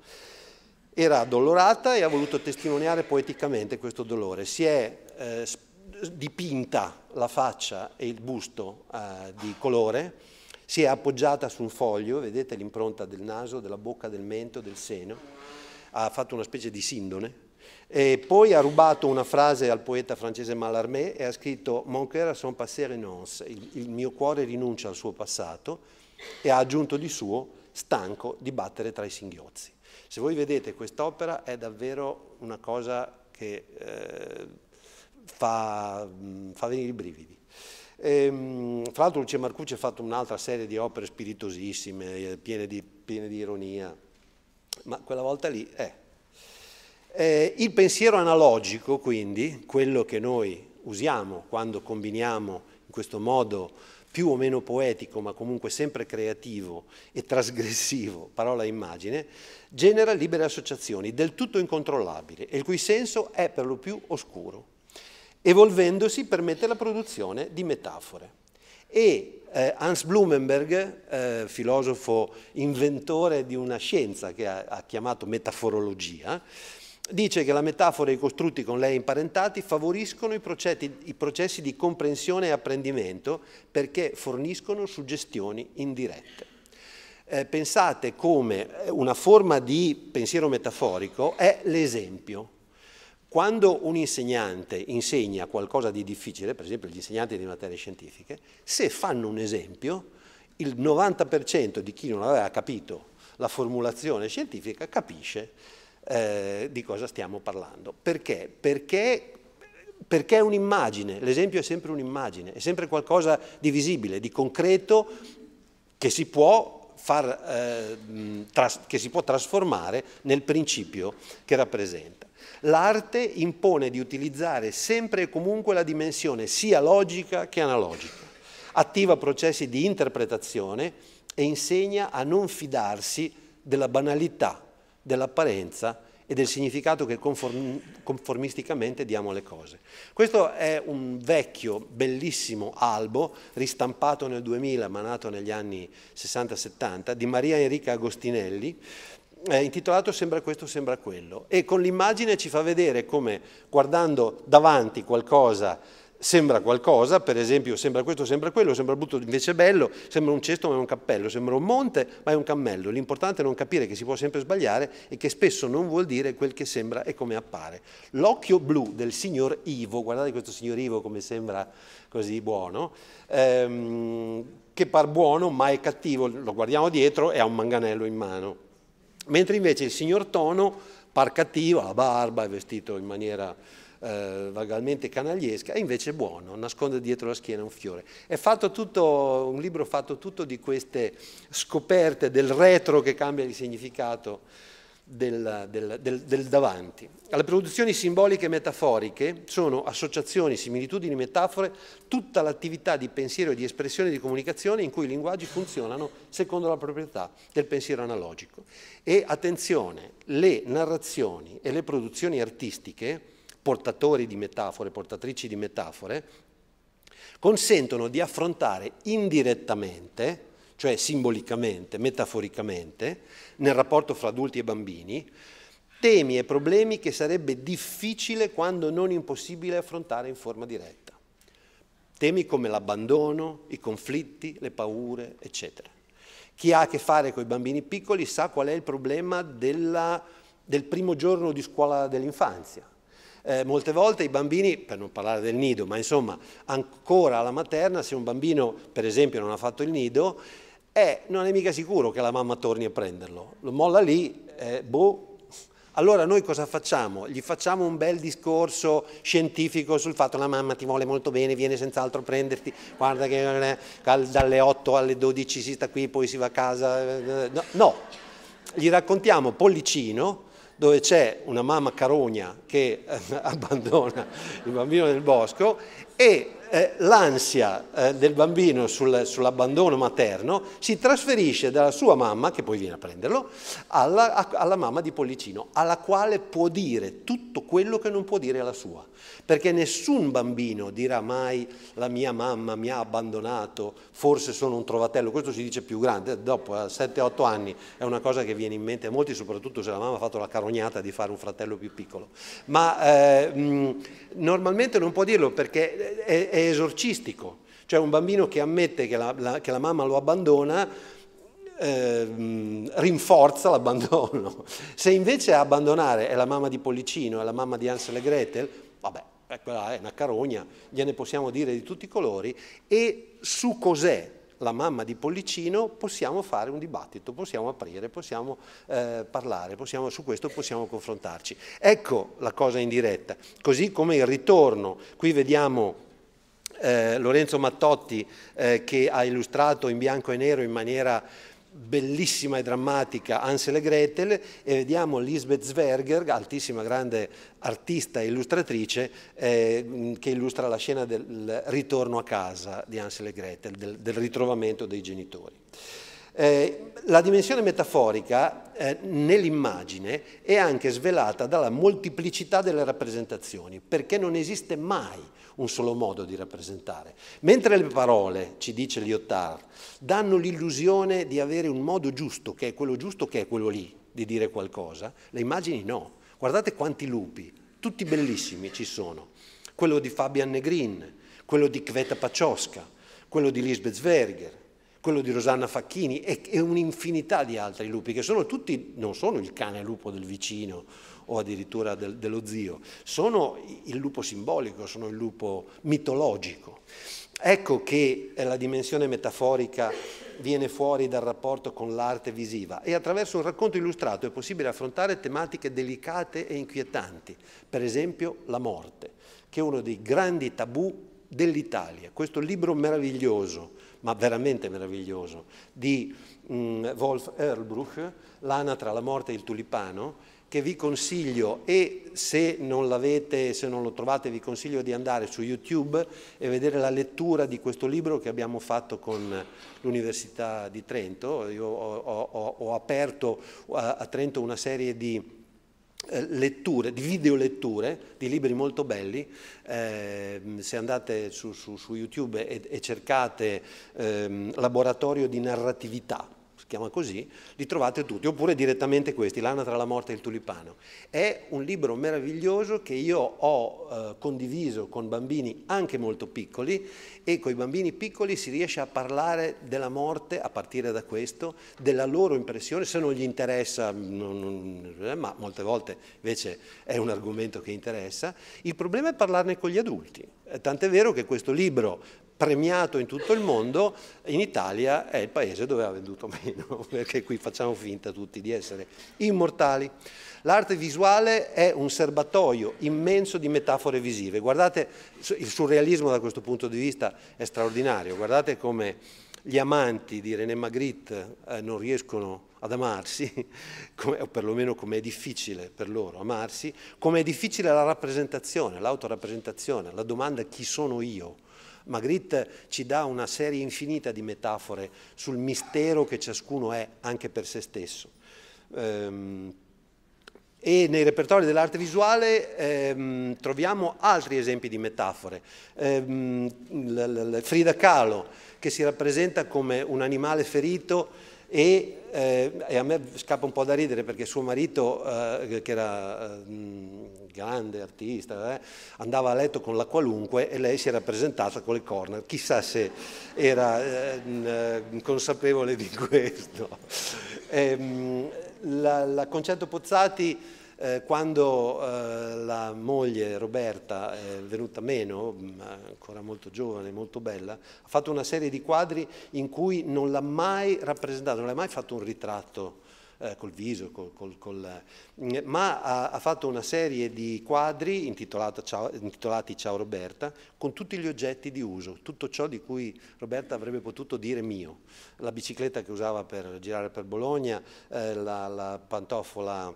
Era addolorata e ha voluto testimoniare poeticamente questo dolore. Si è eh, dipinta la faccia e il busto eh, di colore, si è appoggiata su un foglio, vedete l'impronta del naso, della bocca, del mento, del seno, ha fatto una specie di sindone, e poi ha rubato una frase al poeta francese Mallarmé e ha scritto Mon cœur a son passé renonce, il, il mio cuore rinuncia al suo passato, e ha aggiunto di suo stanco di battere tra i singhiozzi. Se voi vedete quest'opera è davvero una cosa che eh, fa, fa venire i brividi. E, ehm, fra l'altro Lucia Marcucci ha fatto un'altra serie di opere spiritosissime, eh, piene di, piene di ironia, ma quella volta lì è. Eh, il pensiero analogico, quindi, quello che noi usiamo quando combiniamo in questo modo più o meno poetico, ma comunque sempre creativo e trasgressivo, parola e immagine, genera libere associazioni del tutto incontrollabili e il cui senso è per lo più oscuro. Evolvendosi permette la produzione di metafore. E eh, Hans Blumenberg, eh, filosofo inventore di una scienza che ha, ha chiamato metaforologia, dice che la metafora e i costrutti con lei imparentati favoriscono i, processi, i processi di comprensione e apprendimento perché forniscono suggestioni indirette. Eh, pensate come eh, una forma di pensiero metaforico è l'esempio. Quando un insegnante insegna qualcosa di difficile, per esempio gli insegnanti di materie scientifiche, se fanno un esempio, il 90% di chi non aveva capito la formulazione scientifica capisce eh, di cosa stiamo parlando. Perché? Perché, perché è un'immagine, l'esempio è sempre un'immagine, è sempre qualcosa di visibile, di concreto, che si può, far, eh, mm, tras- che si può trasformare nel principio che rappresenta. L'arte impone di utilizzare sempre e comunque la dimensione sia logica che analogica, attiva processi di interpretazione e insegna a non fidarsi della banalità dell'apparenza e del significato che conformisticamente diamo alle cose. Questo è un vecchio, bellissimo albo, ristampato nel 2000, ma nato negli anni 60-70, di Maria Enrica Agostinelli, eh, intitolato Sembra questo, sembra quello, e con l'immagine ci fa vedere come guardando davanti qualcosa sembra qualcosa, per esempio sembra questo, sembra quello, sembra brutto, invece è bello, sembra un cesto ma è un cappello, sembra un monte ma è un cammello. L'importante è non capire che si può sempre sbagliare e che spesso non vuol dire quel che sembra e come appare. L'occhio blu del signor Ivo, guardate questo signor Ivo come sembra così buono, ehm, che par buono ma è cattivo, lo guardiamo dietro e ha un manganello in mano. Mentre invece il signor Tono par cattivo, ha la barba, è vestito in maniera eh, vagalmente canagliesca, e invece è buono, nasconde dietro la schiena un fiore. È tutto, un libro fatto tutto di queste scoperte del retro che cambia il significato. Del, del, del, del, davanti. Alle produzioni simboliche e metaforiche sono associazioni, similitudini, metafore, tutta l'attività di pensiero e di espressione e di comunicazione in cui i linguaggi funzionano secondo la proprietà del pensiero analogico. E attenzione, le narrazioni e le produzioni artistiche portatori di metafore, portatrici di metafore, consentono di affrontare indirettamente, cioè simbolicamente, metaforicamente, nel rapporto fra adulti e bambini, temi e problemi che sarebbe difficile quando non impossibile affrontare in forma diretta. Temi come l'abbandono, i conflitti, le paure, eccetera. Chi ha a che fare con i bambini piccoli sa qual è il problema della, del primo giorno di scuola dell'infanzia. Eh, molte volte i bambini, per non parlare del nido, ma insomma ancora alla materna, se un bambino per esempio non ha fatto il nido, eh, non è mica sicuro che la mamma torni a prenderlo, lo molla lì, eh, boh. Allora noi cosa facciamo? Gli facciamo un bel discorso scientifico sul fatto che la mamma ti vuole molto bene, viene senz'altro a prenderti, guarda che eh, dalle 8 alle 12 si sta qui, poi si va a casa. Eh, eh, no, no. gli raccontiamo pollicino dove c'è una mamma carogna che eh, abbandona il bambino nel bosco e eh, l'ansia eh, del bambino sul, sull'abbandono materno si trasferisce dalla sua mamma, che poi viene a prenderlo, alla, alla, mamma di Pollicino, alla quale può dire tutto quello che non può dire alla sua perché nessun bambino dirà mai la mia mamma mi ha abbandonato, forse sono un trovatello, questo si dice più grande, dopo a 7-8 anni è una cosa che viene in mente a molti, soprattutto se la mamma ha fatto la carognata di fare un fratello più piccolo, ma eh, mm, normalmente non può dirlo perché è, è, esorcistico, cioè un bambino che ammette che la, la, che la mamma lo abbandona, eh, rinforza l'abbandono. Se invece abbandonare è la mamma di Pollicino, è la mamma di Hansel e Gretel, vabbè, beh, quella è una carogna, gliene possiamo dire di tutti i colori, e su cos'è la mamma di Pollicino possiamo fare un dibattito, possiamo aprire, possiamo eh, parlare, possiamo, su questo possiamo confrontarci. Ecco la cosa in diretta, così come il ritorno, qui vediamo eh, Lorenzo Mattotti eh, che ha illustrato in bianco e nero in maniera bellissima e drammatica Ansel e Gretel e vediamo Lisbeth Zwerger, altissima grande artista e illustratrice, eh, che illustra la scena del ritorno a casa di Ansel e Gretel, del, del ritrovamento dei genitori. Eh, la dimensione metaforica eh, nell'immagine è anche svelata dalla moltiplicità delle rappresentazioni, perché non esiste mai un solo modo di rappresentare. Mentre le parole, ci dice Lyotard, danno l'illusione di avere un modo giusto, che è quello giusto, che è quello lì, di dire qualcosa, le immagini no. Guardate quanti lupi, tutti bellissimi ci sono. Quello di Fabian Negrin, quello di Kveta Pacioska, quello di Lisbeth Sverger, quello di Rosanna Facchini e, e un'infinità di altri lupi, che sono tutti, non sono il cane lupo del vicino o addirittura del, dello zio, sono il lupo simbolico, sono il lupo mitologico. Ecco che eh, la dimensione metaforica viene fuori dal rapporto con l'arte visiva e attraverso un racconto illustrato è possibile affrontare tematiche delicate e inquietanti, per esempio la morte, che è uno dei grandi tabù dell'Italia. Questo libro meraviglioso, ma veramente meraviglioso, di mm, Wolf Erlbruch, L'anatra, la morte e il tulipano, che vi consiglio e se non l'avete, se non lo trovate, vi consiglio di andare su YouTube e vedere la lettura di questo libro che abbiamo fatto con l'Università di Trento. Io ho, ho, ho aperto a, a Trento una serie di eh, letture, di videoletture, di libri molto belli. Eh, se andate su, su, su YouTube e, e cercate eh, Laboratorio di narratività, chiama così, li trovate tutti, oppure direttamente questi, L'Anna tra la morte e il tulipano. È un libro meraviglioso che io ho eh, condiviso con bambini anche molto piccoli e con i bambini piccoli si riesce a parlare della morte, a partire da questo, della loro impressione, se non gli interessa, mm, non, non, eh, ma molte volte invece è un argomento che interessa. Il problema è parlarne con gli adulti, eh, tant'è vero che questo libro premiato in tutto il mondo, in Italia è il paese dove ha venduto meno, perché qui facciamo finta tutti di essere immortali. L'arte visuale è un serbatoio immenso di metafore visive. Guardate, il surrealismo da questo punto di vista è straordinario, guardate come gli amanti di René Magritte eh, non riescono ad amarsi, come, o perlomeno come è difficile per loro amarsi, come è difficile la rappresentazione, l'autorappresentazione, la domanda chi sono io. Magritte ci dà una serie infinita di metafore sul mistero che ciascuno è anche per se stesso. Ehm, e nei repertori dell'arte visuale ehm, troviamo altri esempi di metafore. Ehm, Frida Kahlo, che si rappresenta come un animale ferito e, eh, e, a me scappa un po' da ridere perché suo marito, eh, che era eh, grande artista, eh, andava a letto con la qualunque e lei si era presentata con le corna. Chissà se era ehm, consapevole di questo. Ehm, la, la Concetto Pozzati, eh, quando eh, la moglie Roberta è venuta meno, mm, ancora molto giovane, molto bella, ha fatto una serie di quadri in cui non l'ha mai rappresentato, non l'ha mai fatto un ritratto eh, col viso, col, col, col, eh, ma ha, ha, fatto una serie di quadri ciao, intitolati Ciao Roberta con tutti gli oggetti di uso, tutto ciò di cui Roberta avrebbe potuto dire mio, la bicicletta che usava per girare per Bologna, eh, la, la pantofola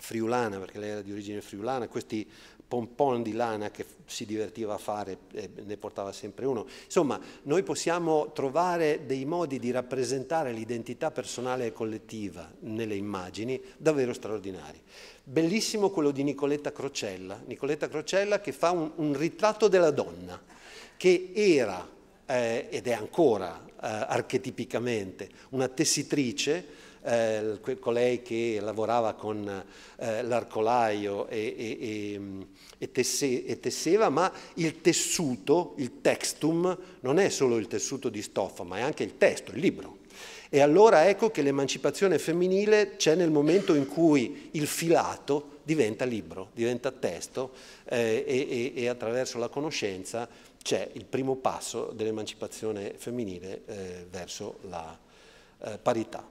friulana, perché lei era di origine friulana, questi pompon di lana che si divertiva a fare e ne portava sempre uno. Insomma, noi possiamo trovare dei modi di rappresentare l'identità personale e collettiva nelle immagini davvero straordinari. Bellissimo quello di Nicoletta Crocella, Nicoletta Crocella che fa un, un ritratto della donna, che era eh, ed è ancora eh, archetipicamente una tessitrice, eh, colei che lavorava con eh, l'arcolaio e, e, tesse, e, tesseva, ma il tessuto, il textum, non è solo il tessuto di stoffa, ma è anche il testo, il libro. E allora ecco che l'emancipazione femminile c'è nel momento in cui il filato diventa libro, diventa testo eh, e, e attraverso la conoscenza c'è il primo passo dell'emancipazione femminile eh, verso la eh, parità.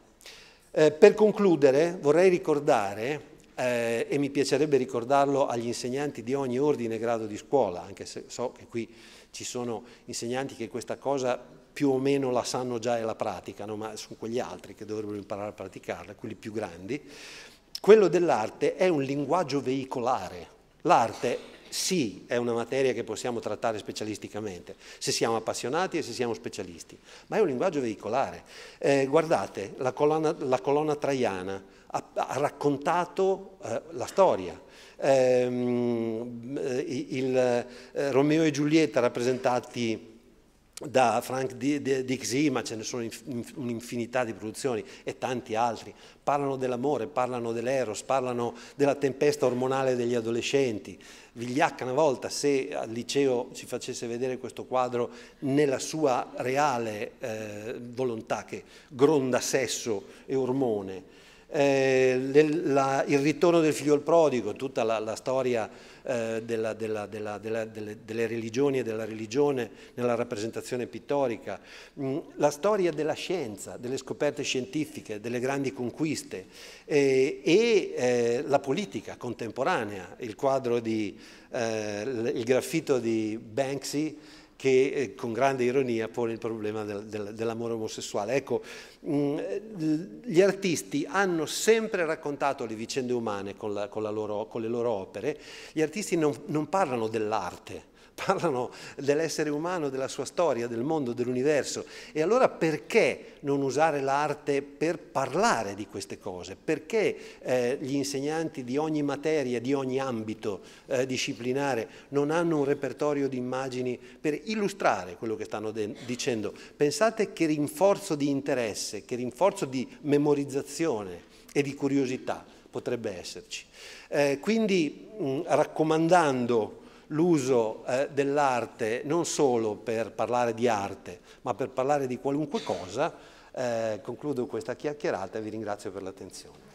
Eh, per concludere vorrei ricordare, eh, e mi piacerebbe ricordarlo agli insegnanti di ogni ordine e grado di scuola, anche se so che qui ci sono insegnanti che questa cosa più o meno la sanno già e la praticano, ma sono quegli altri che dovrebbero imparare a praticarla, quelli più grandi, quello dell'arte è un linguaggio veicolare. L'arte sì, è una materia che possiamo trattare specialisticamente, se siamo appassionati e se siamo specialisti, ma è un linguaggio veicolare. Eh, guardate, la colonna, la colonna traiana ha, ha raccontato eh, la storia. Ehm, eh, il, eh, Romeo e Giulietta rappresentati da Frank Dixie, ma ce ne sono un'infinità di produzioni e tanti altri, parlano dell'amore, parlano dell'eros, parlano della tempesta ormonale degli adolescenti. Vigliacca una volta se al liceo ci facesse vedere questo quadro nella sua reale eh, volontà che gronda sesso e ormone, eh, le, la, il ritorno del figlio prodigo, tutta la, la storia eh, della, della, della, delle, delle, religioni e della religione nella rappresentazione pittorica, mm, la storia della scienza, delle scoperte scientifiche, delle grandi conquiste eh, e eh, la politica contemporanea, il quadro di, eh, il graffito di Banksy che eh, con grande ironia pone il problema del, del, dell'amore omosessuale. Ecco, mh, mm, eh, gli artisti hanno sempre raccontato le vicende umane con, la, con, la loro, con le loro opere, gli artisti non, non parlano dell'arte, parlano dell'essere umano, della sua storia, del mondo, dell'universo. E allora perché non usare l'arte per parlare di queste cose? Perché eh, gli insegnanti di ogni materia, di ogni ambito eh, disciplinare non hanno un repertorio di immagini per illustrare quello che stanno dicendo? Pensate che rinforzo di interesse, che rinforzo di memorizzazione e di curiosità potrebbe esserci. Eh, quindi mh, raccomandando l'uso eh, dell'arte non solo per parlare di arte, ma per parlare di qualunque cosa. Eh, concludo questa chiacchierata e vi ringrazio per l'attenzione.